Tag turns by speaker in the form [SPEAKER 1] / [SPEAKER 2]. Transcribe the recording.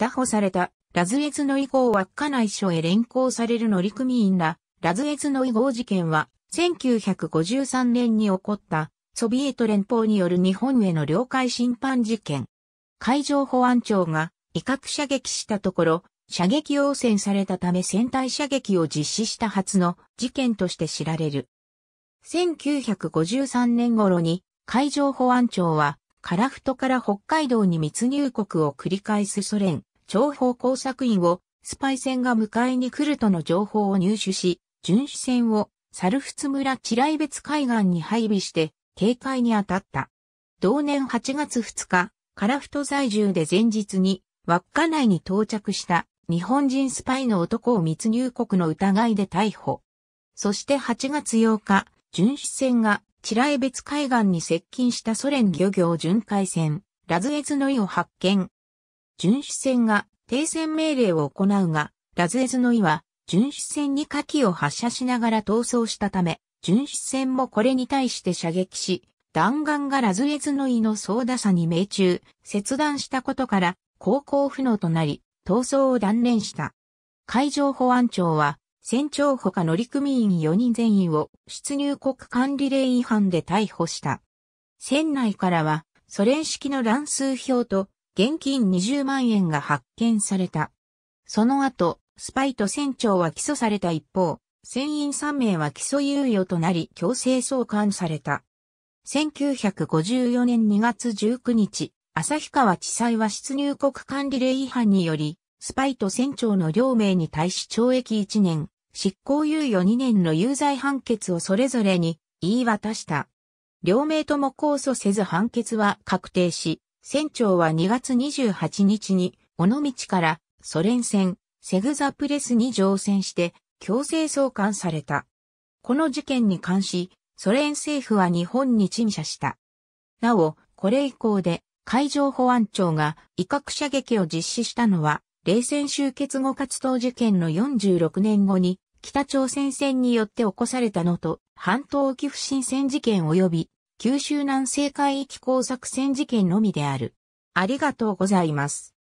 [SPEAKER 1] 逮捕された、ラズエツの以は稚内署へ連行される乗組員ら、ラズエツの以号事件は、1953年に起こった、ソビエト連邦による日本への領海侵犯事件。海上保安庁が威嚇射撃したところ、射撃汚染されたため戦隊射撃を実施した初の事件として知られる。1953年頃に海上保安庁は、樺太から北海道に密入国を繰り返すソ連、諜報工作員をスパイ船が迎えに来るとの情報を入手し、巡視船をサルフツ村地雷別海岸に配備して警戒に当たった。同年8月2日、カラフト在住で前日に稚内に到着した日本人スパイの男を密入国の疑いで逮捕。そして8月8日、巡視船が地雷別海岸に接近したソ連漁業巡回船、ラズエズノイを発見、巡視船が停戦命令を行うが、ラズエズノイは、巡視船に火器を発射しながら逃走したため、巡視船もこれに対して射撃し、弾丸がラズエズノイの操舵さに命中、切断したことから、航行不能となり、逃走を断念した。海上保安庁は、船長ほか乗組員4人全員を出入国管理令違反で逮捕した。船内からは、ソ連式の乱数表と現金20万円が発見された。その後、スパイと船長は起訴された一方、船員3名は起訴猶予となり強制送還された。1954年2月19日、旭川地裁は出入国管理令違反により、スパイと船長の両名に対し懲役1年、執行猶予2年の有罪判決をそれぞれに言い渡した。両名とも控訴せず判決は確定し、船長は2月28日に、尾道からソ連船、セグザプレスに乗船して強制送還された。この事件に関し、ソ連政府は日本に陳謝した。なお、これ以降で海上保安庁が威嚇射撃を実施したのは、冷戦終結後活動事件の46年後に北朝鮮戦によって起こされたのと、半島沖不審船事件及び九州南西海域工作戦事件のみである。ありがとうございます。